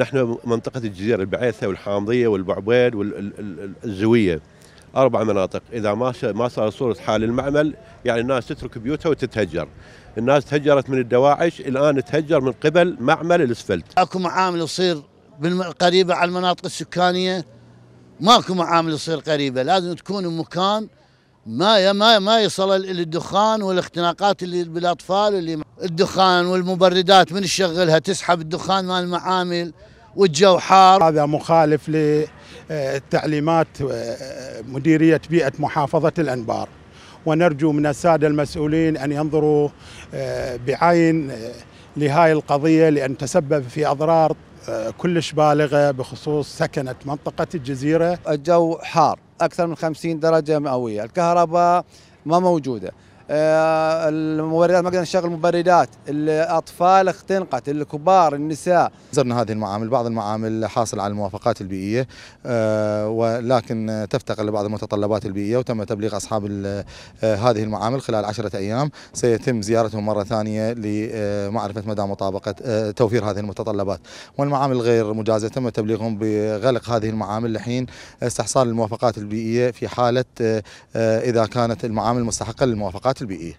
نحن منطقة الجزيرة البعيثة والحامضية والبعبيد والزوية أربع مناطق إذا ما ما صار صورة حال المعمل يعني الناس تترك بيوتها وتتهجر الناس تهجرت من الدواعش الآن تهجر من قبل معمل الأسفلت أكو معامل تصير قريبة على المناطق السكانية ماكو معامل تصير قريبة لازم تكون بمكان ما ما ما يصل للدخان والاختناقات اللي بالاطفال اللي الدخان والمبردات من تشغلها تسحب الدخان مال المعامل والجو حار هذا مخالف آه، لتعليمات آه، مديريه بيئه محافظه الانبار ونرجو من الساده المسؤولين ان ينظروا آه، بعين لهاي القضيه لان تسبب في اضرار كلش بالغة بخصوص سكنة منطقة الجزيرة الجو حار أكثر من 50 درجة مئوية الكهرباء ما موجودة آه، المبردات ما قدرنا نشغل مبردات الاطفال اختنقت الكبار النساء زرنا هذه المعامل بعض المعامل حاصل على الموافقات البيئيه آه، ولكن تفتقر لبعض المتطلبات البيئيه وتم تبليغ اصحاب آه، هذه المعامل خلال عشرة ايام سيتم زيارتهم مره ثانيه لمعرفه مدى مطابقه توفير هذه المتطلبات والمعامل غير مجازه تم تبليغهم بغلق هذه المعامل لحين استحصال الموافقات البيئيه في حاله اذا كانت المعامل مستحقه للموافقات البيئيه